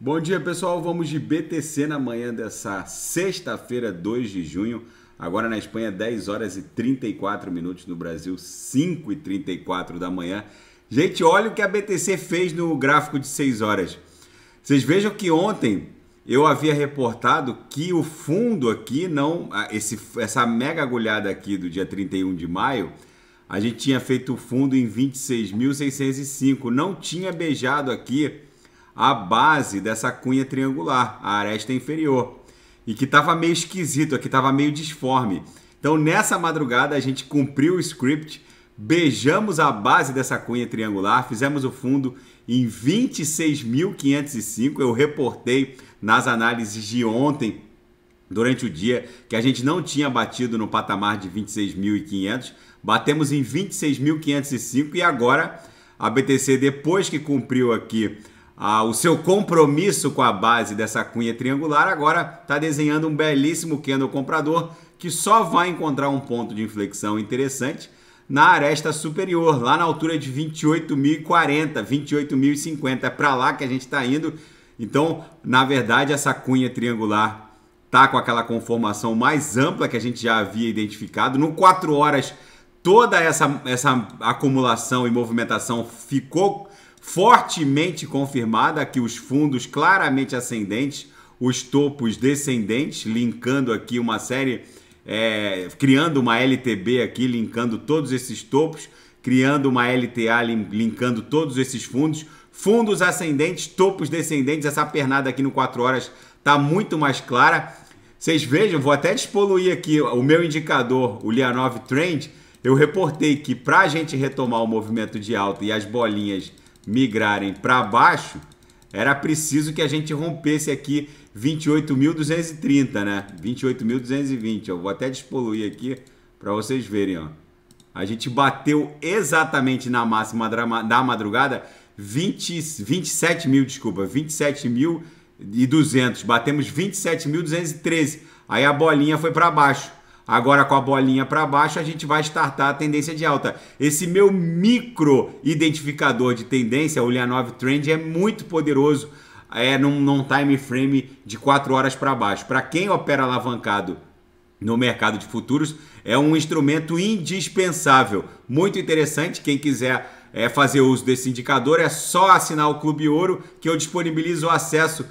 Bom dia, pessoal. Vamos de BTC na manhã dessa sexta-feira, 2 de junho. Agora na Espanha, 10 horas e 34 minutos. No Brasil, 5 e 34 da manhã. Gente, olha o que a BTC fez no gráfico de 6 horas. Vocês vejam que ontem eu havia reportado que o fundo aqui não. Esse, essa mega agulhada aqui do dia 31 de maio. A gente tinha feito o fundo em 26.605. Não tinha beijado aqui a base dessa cunha triangular, a aresta inferior, e que estava meio esquisito, aqui estava meio disforme. Então nessa madrugada a gente cumpriu o script, beijamos a base dessa cunha triangular, fizemos o fundo em 26.505. Eu reportei nas análises de ontem, durante o dia, que a gente não tinha batido no patamar de 26.500. Batemos em 26.505 e agora a BTC, depois que cumpriu aqui ah, o seu compromisso com a base dessa cunha triangular agora está desenhando um belíssimo candle comprador que só vai encontrar um ponto de inflexão interessante na aresta superior, lá na altura de 28.040, 28.050, é para lá que a gente está indo. Então, na verdade, essa cunha triangular tá com aquela conformação mais ampla que a gente já havia identificado. No 4 horas, toda essa, essa acumulação e movimentação ficou fortemente confirmada, que os fundos claramente ascendentes, os topos descendentes, linkando aqui uma série, é, criando uma LTB aqui, linkando todos esses topos, criando uma LTA, linkando todos esses fundos, fundos ascendentes, topos descendentes, essa pernada aqui no 4 horas está muito mais clara. Vocês vejam, vou até despoluir aqui o meu indicador, o Lianov Trend, eu reportei que para a gente retomar o movimento de alta e as bolinhas migrarem para baixo, era preciso que a gente rompesse aqui 28.230, né? 28.220. Eu vou até despoluir aqui para vocês verem, ó. A gente bateu exatamente na máxima da madrugada, 20, 27 mil, desculpa, 27 mil e Batemos 27.213. Aí a bolinha foi para baixo. Agora com a bolinha para baixo, a gente vai startar a tendência de alta. Esse meu micro identificador de tendência, o Lianov Trend, é muito poderoso é num, num time frame de 4 horas para baixo. Para quem opera alavancado no mercado de futuros, é um instrumento indispensável. Muito interessante, quem quiser é, fazer uso desse indicador, é só assinar o Clube Ouro que eu disponibilizo o acesso.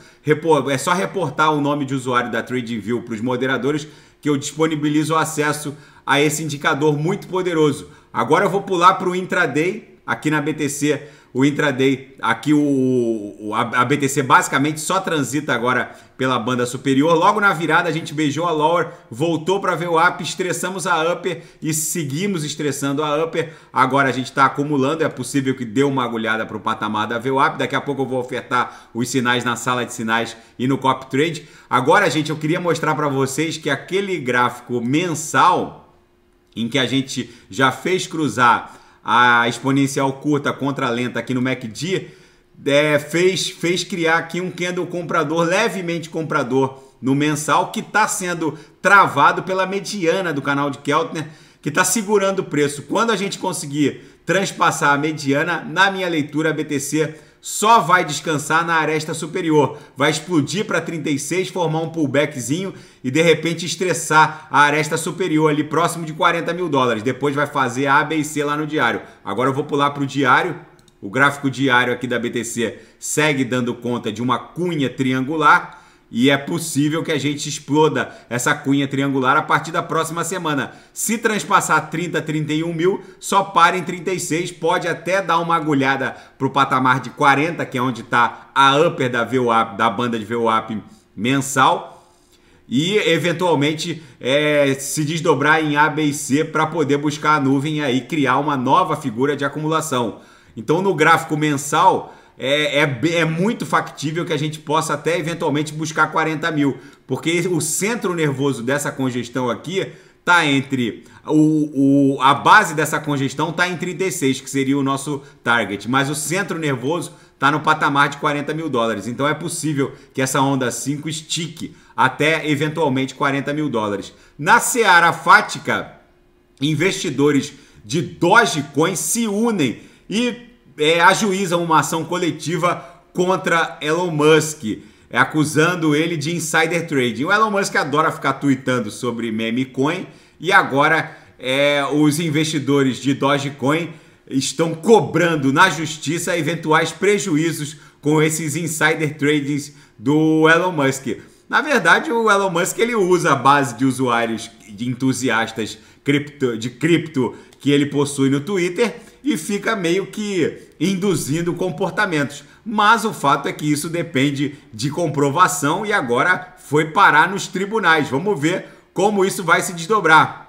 É só reportar o nome de usuário da TradingView para os moderadores que eu disponibilizo acesso a esse indicador muito poderoso. Agora eu vou pular para o intraday aqui na BTC o intraday. Aqui o, a BTC basicamente só transita agora pela banda superior. Logo na virada a gente beijou a lower, voltou para ver o up, estressamos a upper e seguimos estressando a upper. Agora a gente está acumulando, é possível que dê uma agulhada para o patamar da VWAP. Daqui a pouco eu vou ofertar os sinais na sala de sinais e no copy trade. Agora, gente, eu queria mostrar para vocês que aquele gráfico mensal em que a gente já fez cruzar a exponencial curta contra lenta aqui no MACD, é, fez, fez criar aqui um candle comprador, levemente comprador no mensal, que está sendo travado pela mediana do canal de Keltner, que está segurando o preço. Quando a gente conseguir transpassar a mediana, na minha leitura, a BTC só vai descansar na aresta superior, vai explodir para 36, formar um pullbackzinho e de repente estressar a aresta superior ali próximo de 40 mil dólares. Depois vai fazer A, B e C lá no diário. Agora eu vou pular para o diário. O gráfico diário aqui da BTC segue dando conta de uma cunha triangular e é possível que a gente exploda essa cunha triangular a partir da próxima semana. Se transpassar 30, 31 mil, só para em 36, pode até dar uma agulhada para o patamar de 40, que é onde está a upper da VWAP, da banda de VWAP mensal, e eventualmente é, se desdobrar em ABC para poder buscar a nuvem e aí criar uma nova figura de acumulação. Então no gráfico mensal é, é, é, muito factível que a gente possa até eventualmente buscar 40 mil, porque o centro nervoso dessa congestão aqui tá entre o, o a base dessa congestão tá em 36 que seria o nosso target, mas o centro nervoso tá no patamar de 40 mil dólares, então é possível que essa onda 5 estique até eventualmente 40 mil dólares. Na seara fática, investidores de Dogecoin se unem e é, ajuizam uma ação coletiva contra Elon Musk, é, acusando ele de insider trading. O Elon Musk adora ficar tweetando sobre meme coin e agora é, os investidores de Dogecoin estão cobrando na justiça eventuais prejuízos com esses insider tradings do Elon Musk. Na verdade, o Elon Musk ele usa a base de usuários de entusiastas cripto, de cripto que ele possui no Twitter e fica meio que induzindo comportamentos. Mas o fato é que isso depende de comprovação e agora foi parar nos tribunais. Vamos ver como isso vai se desdobrar.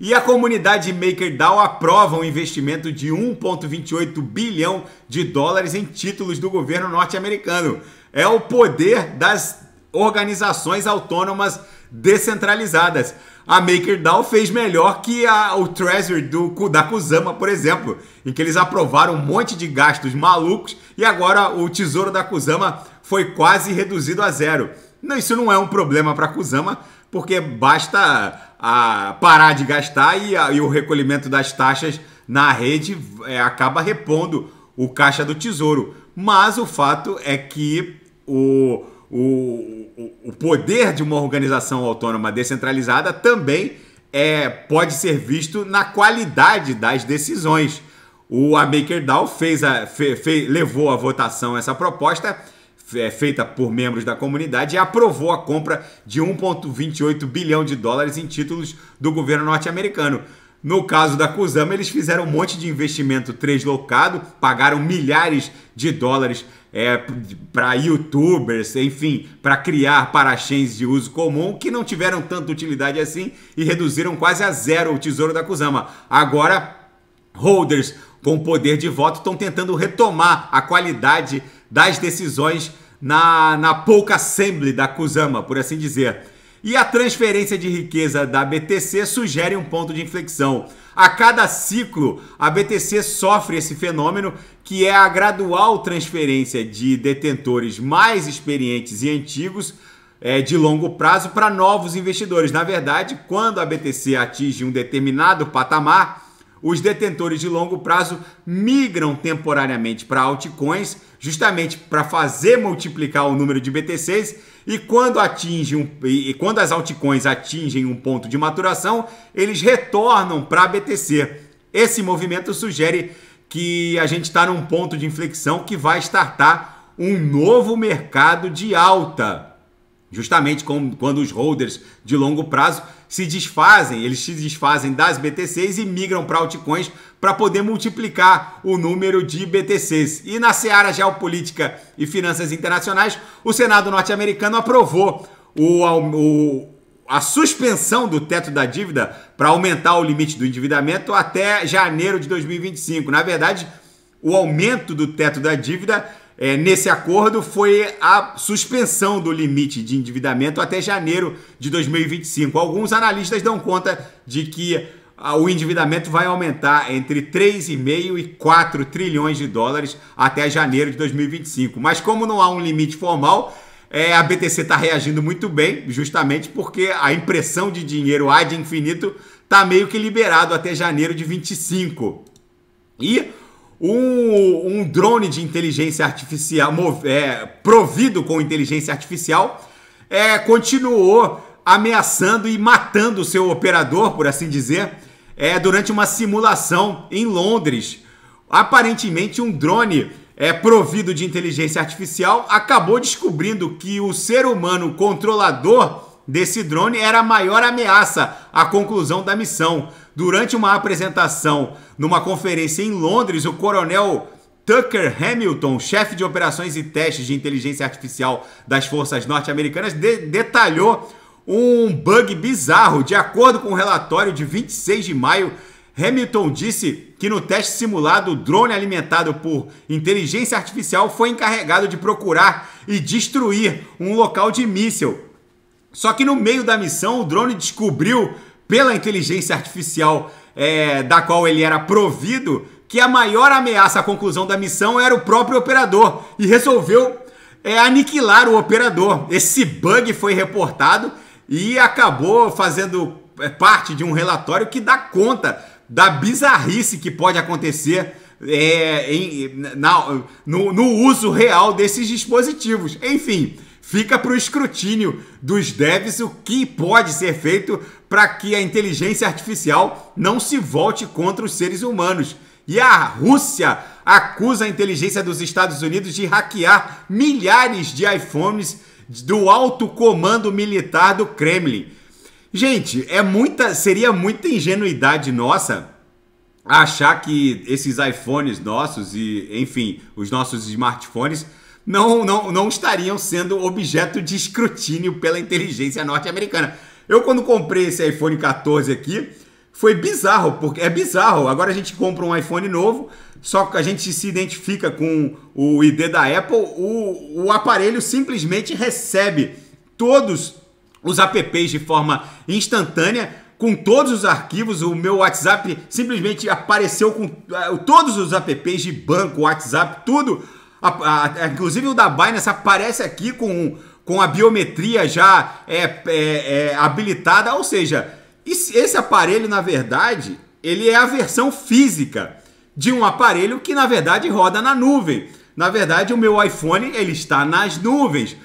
E a comunidade MakerDAO aprova um investimento de 1,28 bilhão de dólares em títulos do governo norte-americano. É o poder das organizações autônomas descentralizadas a MakerDAO fez melhor que a, o Treasury do, da Kusama, por exemplo, em que eles aprovaram um monte de gastos malucos e agora o tesouro da Kusama foi quase reduzido a zero. Não, isso não é um problema para a Kusama, porque basta a, parar de gastar e, a, e, o recolhimento das taxas na rede é, acaba repondo o caixa do tesouro. Mas o fato é que o o, o, poder de uma organização autônoma descentralizada também é, pode ser visto na qualidade das decisões. O a MakerDAO fez a, fe, fe, levou à votação essa proposta é feita por membros da comunidade e aprovou a compra de 1,28 bilhão de dólares em títulos do governo norte-americano. No caso da Kusama, eles fizeram um monte de investimento translocado, pagaram milhares de dólares é, para youtubers, enfim, para criar parachains de uso comum que não tiveram tanta utilidade assim e reduziram quase a zero o tesouro da Kusama. Agora, holders com poder de voto estão tentando retomar a qualidade das decisões na, na pouca assembly da Kusama, por assim dizer. E a transferência de riqueza da BTC sugere um ponto de inflexão. A cada ciclo, a BTC sofre esse fenômeno que é a gradual transferência de detentores mais experientes e antigos é, de longo prazo para novos investidores. Na verdade, quando a BTC atinge um determinado patamar, os detentores de longo prazo migram temporariamente para altcoins, justamente para fazer multiplicar o número de BTCs, e quando atinge um, e quando as altcoins atingem um ponto de maturação, eles retornam para BTC. Esse movimento sugere que a gente está num ponto de inflexão que vai startar um novo mercado de alta. Justamente quando os holders de longo prazo se desfazem, eles se desfazem das BTCs e migram para altcoins para poder multiplicar o número de BTCs. E na seara geopolítica e finanças internacionais, o Senado norte-americano aprovou o, o, a suspensão do teto da dívida para aumentar o limite do endividamento até janeiro de 2025. Na verdade, o aumento do teto da dívida é, nesse acordo foi a suspensão do limite de endividamento até janeiro de 2025. Alguns analistas dão conta de que ah, o endividamento vai aumentar entre 3,5 e 4 trilhões de dólares até janeiro de 2025. Mas como não há um limite formal, é, a BTC está reagindo muito bem, justamente porque a impressão de dinheiro ad infinito está meio que liberado até janeiro de 25. E um, um drone de inteligência artificial, é, provido com inteligência artificial, é, continuou ameaçando e matando o seu operador, por assim dizer, é, durante uma simulação em Londres. Aparentemente, um drone é, provido de inteligência artificial acabou descobrindo que o ser humano controlador desse drone era a maior ameaça à conclusão da missão. Durante uma apresentação numa conferência em Londres, o coronel Tucker Hamilton, chefe de operações e testes de inteligência artificial das forças norte-americanas, de detalhou um bug bizarro. De acordo com o um relatório de 26 de maio, Hamilton disse que no teste simulado, o drone alimentado por inteligência artificial foi encarregado de procurar e destruir um local de míssil. Só que no meio da missão, o drone descobriu pela inteligência artificial é, da qual ele era provido, que a maior ameaça à conclusão da missão era o próprio operador e resolveu é, aniquilar o operador. Esse bug foi reportado e acabou fazendo é, parte de um relatório que dá conta da bizarrice que pode acontecer é, em, na, no, no uso real desses dispositivos. Enfim, Fica para o escrutínio dos devs o que pode ser feito para que a inteligência artificial não se volte contra os seres humanos. E a Rússia acusa a inteligência dos Estados Unidos de hackear milhares de iPhones do alto comando militar do Kremlin. Gente, é muita, seria muita ingenuidade nossa achar que esses iPhones nossos e, enfim, os nossos smartphones não, não, não estariam sendo objeto de escrutínio pela inteligência norte-americana. Eu, quando comprei esse iPhone 14 aqui, foi bizarro, porque é bizarro. Agora a gente compra um iPhone novo, só que a gente se identifica com o ID da Apple, o, o aparelho simplesmente recebe todos os apps de forma instantânea, com todos os arquivos. O meu WhatsApp simplesmente apareceu com eh, todos os apps de banco, WhatsApp, tudo a, a, inclusive o da Binance aparece aqui com, com a biometria já é, é, é habilitada. Ou seja, esse, esse aparelho, na verdade, ele é a versão física de um aparelho que, na verdade, roda na nuvem. Na verdade, o meu iPhone ele está nas nuvens.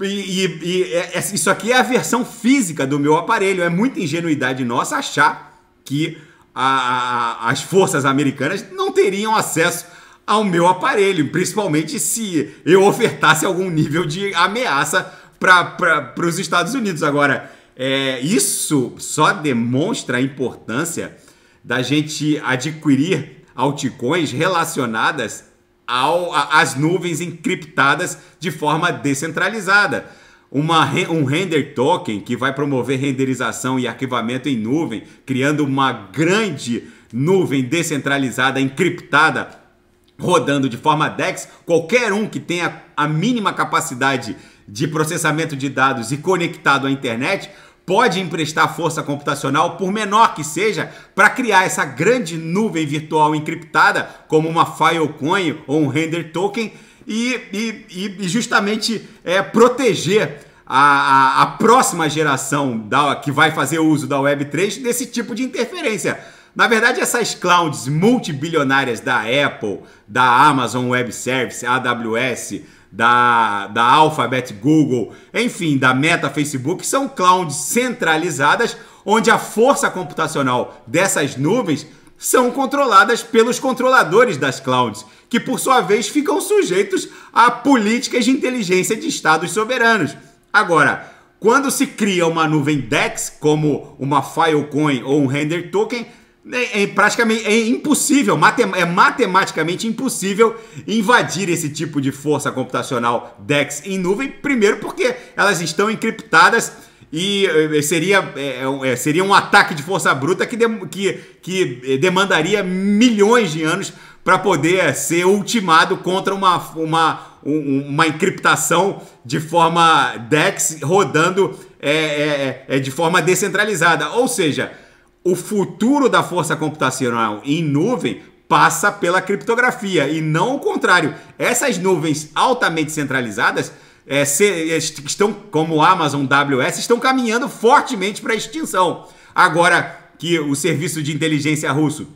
E, e, e é, é isso aqui é a versão física do meu aparelho. É muita ingenuidade nossa achar que a, a, as forças americanas não teriam acesso ao meu aparelho, principalmente se eu ofertasse algum nível de ameaça para os Estados Unidos. Agora, é, isso só demonstra a importância da gente adquirir altcoins relacionadas ao, a, às nuvens encriptadas de forma descentralizada. Uma, um render token que vai promover renderização e arquivamento em nuvem, criando uma grande nuvem descentralizada, encriptada, rodando de forma DEX, qualquer um que tenha a mínima capacidade de processamento de dados e conectado à internet pode emprestar força computacional, por menor que seja, para criar essa grande nuvem virtual encriptada, como uma Filecoin ou um Render Token, e, e, e justamente é, proteger a, a, a, próxima geração da, que vai fazer uso da Web3 desse tipo de interferência. Na verdade, essas clouds multibilionárias da Apple, da Amazon Web Service, AWS, da, da Alphabet, Google, enfim, da Meta, Facebook, são clouds centralizadas onde a força computacional dessas nuvens são controladas pelos controladores das clouds, que por sua vez ficam sujeitos a políticas de inteligência de estados soberanos. Agora, quando se cria uma nuvem DEX, como uma Filecoin ou um Render Token, é, é, praticamente é impossível, matem, é matematicamente impossível invadir esse tipo de força computacional DEX em nuvem, primeiro porque elas estão encriptadas e eh, seria, é, é, é, seria um ataque de força bruta que, de, que, que eh, demandaria milhões de anos para poder eh, ser ultimado contra uma, uma, uma encriptação de forma DEX rodando é, é, é de forma descentralizada. Ou seja, o futuro da força computacional em nuvem passa pela criptografia e não o contrário. Essas nuvens altamente centralizadas é, se, é, estão, como a Amazon WS, estão caminhando fortemente para a extinção. Agora que o serviço de inteligência russo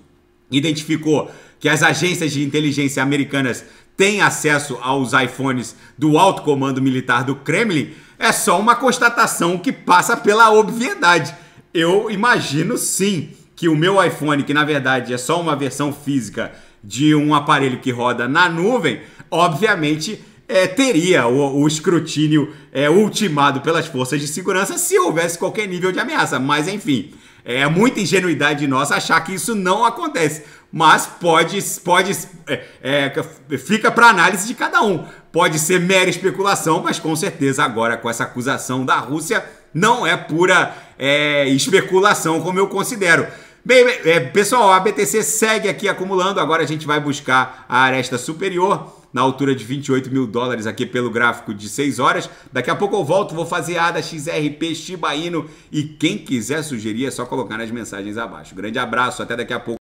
identificou que as agências de inteligência americanas têm acesso aos iPhones do alto comando militar do Kremlin, é só uma constatação que passa pela obviedade eu imagino sim que o meu iPhone, que na verdade é só uma versão física de um aparelho que roda na nuvem, obviamente é, teria o, o escrutínio é, ultimado pelas forças de segurança se houvesse qualquer nível de ameaça. Mas enfim, é muita ingenuidade nossa achar que isso não acontece. Mas pode, pode é, é fica para análise de cada um. Pode ser mera especulação, mas com certeza agora com essa acusação da Rússia não é pura é, especulação, como eu considero. Bem, é, pessoal, a BTC segue aqui acumulando. Agora a gente vai buscar a aresta superior na altura de 28 mil dólares aqui pelo gráfico de 6 horas. Daqui a pouco eu volto, vou fazer a ADA XRP Shiba Inu e quem quiser sugerir é só colocar nas mensagens abaixo. Grande abraço, até daqui a pouco.